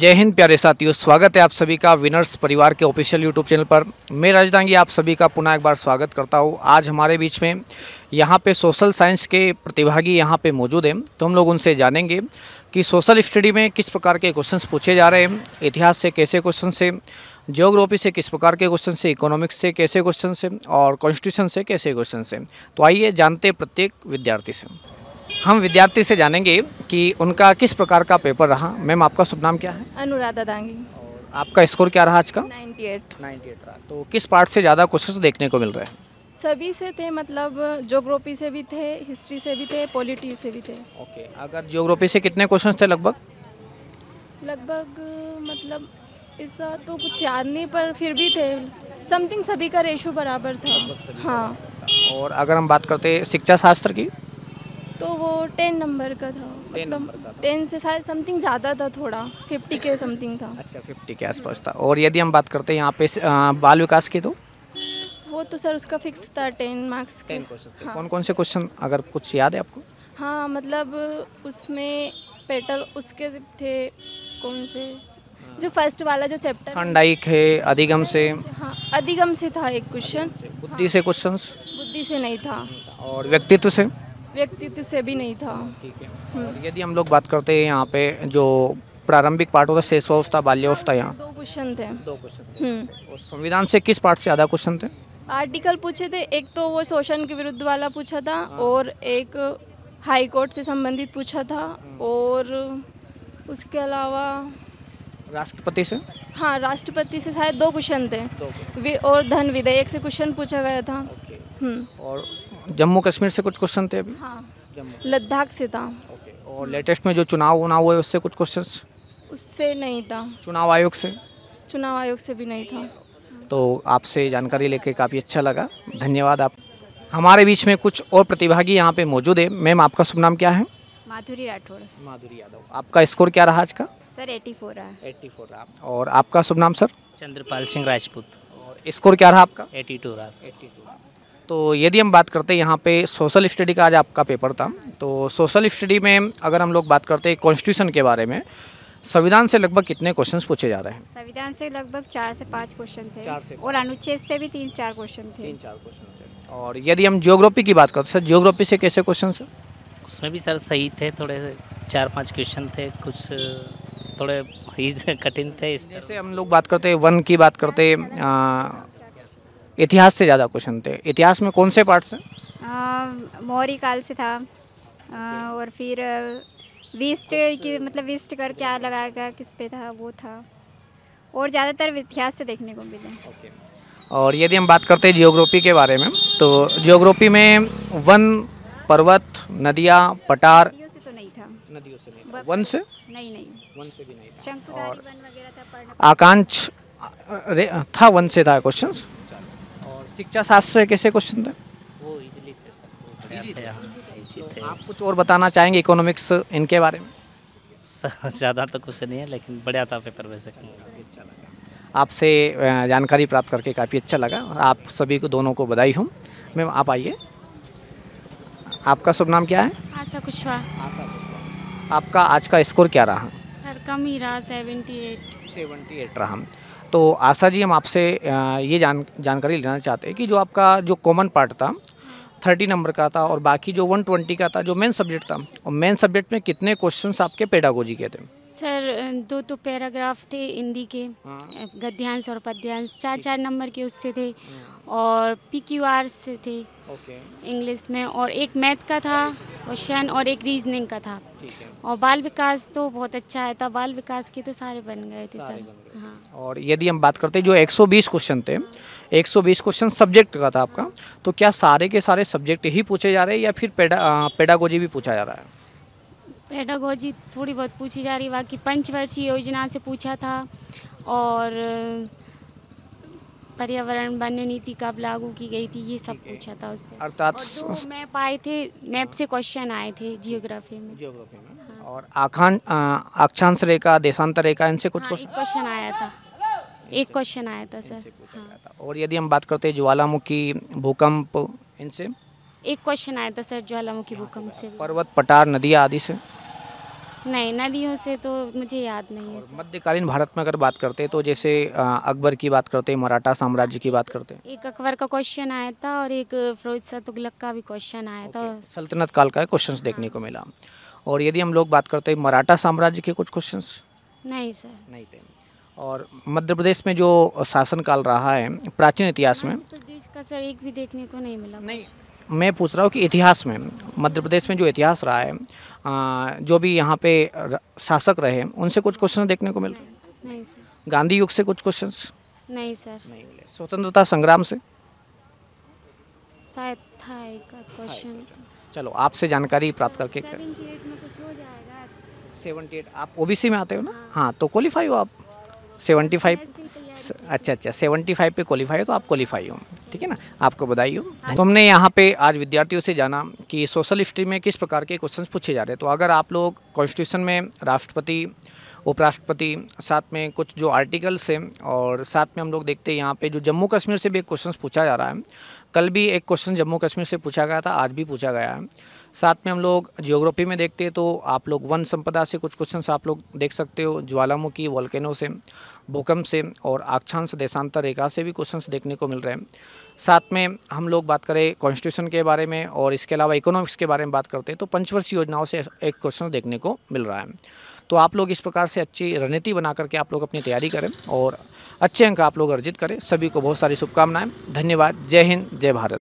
जय हिंद प्यारे साथियों स्वागत है आप सभी का विनर्स परिवार के ऑफिशियल यूट्यूब चैनल पर मैं राजदांगी आप सभी का पुनः एक बार स्वागत करता हूँ आज हमारे बीच में यहाँ पे सोशल साइंस के प्रतिभागी यहाँ पे मौजूद हैं तो हम लोग उनसे जानेंगे कि सोशल स्टडी में किस प्रकार के क्वेश्चंस पूछे जा रहे हैं इतिहास से कैसे क्वेश्चन से जियोग्राफी से किस प्रकार के क्वेश्चन से इकोनॉमिक्स से कैसे क्वेश्चन से और कॉन्स्टिट्यूशन से कैसे क्वेश्चन से तो आइए जानते प्रत्येक विद्यार्थी से हम विद्यार्थी से जानेंगे कि उनका किस प्रकार का पेपर रहा मैम आपका शुभ नाम क्या है अनुराधा दांगी आपका स्कोर क्या रहा आज का 98 98 रहा तो किस पार्ट से ज़्यादा क्वेश्चन देखने को मिल रहे हैं सभी से थे मतलब जोग्राफी से भी थे हिस्ट्री से भी थे पॉलिटी से भी थे ओके अगर जोग्राफी से कितने क्वेश्चन थे लगभग लगभग मतलब इसका तो कुछ याद नहीं पर फिर भी थे समथिंग सभी का रेशो बराबर था हाँ और अगर हम बात करते शिक्षा शास्त्र की तो वो टेन नंबर का था टेन मतलब नंबर का टेन से शायद समथिंग ज़्यादा था थोड़ा फिफ्टी के समथिंग था अच्छा फिफ्टी के आसपास था और यदि हम बात करते हैं यहाँ पे बाल विकास के तो वो तो सर उसका फिक्स था टेन मार्क्स के हाँ। कौन कौन से क्वेश्चन अगर कुछ याद है आपको हाँ मतलब उसमें पेटल उसके थे कौन से जो फर्स्ट हाँ। वाला जो चैप्टर खंडाइक है अधिगम से हाँ अधिगम से था एक क्वेश्चन बुद्धि से क्वेश्चन हाँ। बुद्धि से नहीं था और व्यक्तित्व से व्यक्तित्व से भी नहीं था ठीक है यदि हम लोग बात करते हैं यहाँ पे जो प्रारंभिक पाठ होता शेष शेषवस्था बाल्यावस्था हाँ, यहाँ दो क्वेश्चन थे दो क्वेश्चन हम्म। संविधान से किस पार्ट से ज़्यादा क्वेश्चन थे आर्टिकल पूछे थे एक तो वो शोषण के विरुद्ध वाला पूछा था हाँ। और एक हाई कोर्ट से संबंधित पूछा था हम्म। और उसके अलावा राष्ट्रपति से हाँ राष्ट्रपति से शायद दो क्वेश्चन थे और धन विधेयक से क्वेश्चन पूछा गया था हम्म। और जम्मू कश्मीर से कुछ क्वेश्चन थे अभी हाँ लद्दाख से था और लेटेस्ट में जो चुनाव हुआ हुए उससे कुछ क्वेश्चन उससे नहीं था चुनाव आयोग से चुनाव आयोग से भी नहीं था तो आपसे जानकारी लेके काफ़ी अच्छा लगा धन्यवाद आप हमारे बीच में कुछ और प्रतिभागी यहाँ पे मौजूद है मैम आपका शुभ नाम क्या है माधुरी राठौर माधुरी यादव आपका स्कोर क्या रहा आज का सर 84 रहा 84 रहा और आपका शुभ नाम सर चंद्रपाल सिंह राजपूत और स्कोर क्या रहा आपका 82 रहा 82 तो यदि हम बात करते हैं यहाँ पे सोशल स्टडी का आज आपका पेपर था तो सोशल स्टडी में अगर हम लोग बात करते हैं कॉन्स्टिट्यूशन के बारे में संविधान से लगभग कितने क्वेश्चंस पूछे जा रहे हैं संविधान से लगभग चार से पाँच क्वेश्चन थे चार से और अनुच्छेद से भी तीन चार क्वेश्चन थे तीन चार क्वेश्चन थे और यदि हम जियोग्राफी की बात करते सर जियोग्राफी से कैसे क्वेश्चन उसमें भी सर सही थे थोड़े चार पाँच क्वेश्चन थे कुछ थोड़े कठिन थे इस जैसे हम लोग बात करते वन की बात करते इतिहास से ज़्यादा क्वेश्चन थे इतिहास में कौन से पार्ट्स हैं मौर्य काल से था आ, और फिर वेस्ट की मतलब वेस्ट कर क्या लगाएगा किस पे था वो था और ज़्यादातर इतिहास से देखने को मिले और यदि हम बात करते हैं जियोग्राफी के बारे में तो जियोग्राफी में वन पर्वत नदियाँ पटार तो नदियों से नहीं था वन से नहीं नहीं वन से भी नहीं था और आकांक्ष था वन से था क्वेश्चन शिक्षा शास्त्र से कैसे क्वेश्चन था वो इजीली थे सर थे आप कुछ और बताना चाहेंगे इकोनॉमिक्स इनके बारे में ज़्यादा तो कुछ नहीं है लेकिन बढ़िया था पेपर वैसे आपसे जानकारी प्राप्त करके काफ़ी अच्छा लगा आप सभी को दोनों को बधाई हूँ मैम आप आइए आपका शुभ नाम क्या है आशा कुशवाहा आशा कुशवाहा आपका आज का स्कोर क्या रहा सर कम ही रहा सेवेंटी एट सेवेंटी एट रहा तो आशा जी हम आपसे ये जान जानकारी लेना चाहते हैं कि जो आपका जो कॉमन पार्ट था थर्टी नंबर का था और बाकी जो वन ट्वेंटी का था जो मेन सब्जेक्ट था और मेन सब्जेक्ट में कितने क्वेश्चंस आपके पेडागोजी के थे सर दो तो पैराग्राफ थे हिंदी के हाँ। गद्यांश और पद्यांश चार चार नंबर के उससे थे हाँ। और पी क्यू आर से थे इंग्लिश में और एक मैथ का था क्वेश्चन और एक रीजनिंग का था और बाल विकास तो बहुत अच्छा आया था बाल विकास के तो सारे बन गए थे सर हाँ और यदि हम बात करते जो 120 क्वेश्चन थे 120 क्वेश्चन सब्जेक्ट का था आपका तो क्या सारे के सारे सब्जेक्ट ही पूछे जा रहे हैं या फिर पेडागोजी भी पूछा जा रहा है पेडागोजी थोड़ी बहुत पूछी जा रही बाकी पंचवर्षीय योजना से पूछा था और पर्यावरण वन्य नीति कब लागू की गई थी ये सब पूछा था उससे अर्थात मैप आए थे मैप से क्वेश्चन आए थे जियोग्राफी में जियोग्राफी में हाँ। और आखान अक्षांश रेखा देशांतर रेखा इनसे कुछ हाँ, क्वेश्चन आया था एक क्वेश्चन आया था सर हाँ। और यदि हम बात करते हैं ज्वालामुखी भूकंप इनसे एक क्वेश्चन आया था सर ज्वालामुखी भूकंप से पर्वत पटार नदियाँ आदि से नहीं नदियों से तो मुझे याद नहीं है मध्यकालीन भारत में अगर बात करते तो जैसे अकबर की बात करते मराठा साम्राज्य की बात करते एक अकबर का क्वेश्चन आया था और एक फिरोज शाह तुगलक का भी क्वेश्चन आया था सल्तनत काल का क्वेश्चन हाँ। देखने को मिला और यदि हम लोग बात करते मराठा साम्राज्य के कुछ क्वेश्चन नहीं सर नहीं थे और मध्य प्रदेश में जो शासन काल रहा है प्राचीन इतिहास में प्रदेश का सर एक भी देखने को नहीं मिला नहीं मैं पूछ रहा हूँ कि इतिहास में मध्य प्रदेश में जो इतिहास रहा है आ, जो भी यहाँ पे शासक रहे उनसे कुछ क्वेश्चन देखने को मिल रहे नहीं सर गांधी युग से कुछ क्वेश्चन नहीं सर नहीं स्वतंत्रता संग्राम से शायद था एक क्वेश्चन तो। चलो आपसे जानकारी प्राप्त करके सेवेंटी एट आप ओ में आते हो ना हाँ, हाँ तो क्वालिफाई हो आप सेवेंटी फाइव अच्छा अच्छा सेवेंटी फाइव पे क्वालिफाई हो तो आप क्वालिफाई हो ठीक है ना आपको बधाई हो तो हमने यहाँ पे आज विद्यार्थियों से जाना कि सोशल हिस्ट्री में किस प्रकार के क्वेश्चंस पूछे जा रहे हैं तो अगर आप लोग कॉन्स्टिट्यूशन में राष्ट्रपति उपराष्ट्रपति साथ में कुछ जो आर्टिकल्स हैं और साथ में हम लोग देखते हैं यहाँ पे जो जम्मू कश्मीर से भी एक क्वेश्चन पूछा जा रहा है कल भी एक क्वेश्चन जम्मू कश्मीर से पूछा गया था आज भी पूछा गया है साथ में हम लोग जियोग्राफी में देखते हैं तो आप लोग वन संपदा से कुछ क्वेश्चन आप लोग देख सकते हो ज्वालामुखी वॉल्केनो से भूकंप से और अक्षांश देशांतर रेखा से भी क्वेश्चंस देखने को मिल रहे हैं साथ में हम लोग बात करें कॉन्स्टिट्यूशन के बारे में और इसके अलावा इकोनॉमिक्स के बारे में बात करते हैं तो पंचवर्षीय योजनाओं से एक क्वेश्चन देखने को मिल रहा है तो आप लोग इस प्रकार से अच्छी रणनीति बना करके आप लोग अपनी तैयारी करें और अच्छे अंक आप लोग अर्जित करें सभी को बहुत सारी शुभकामनाएं धन्यवाद जय हिंद जय भारत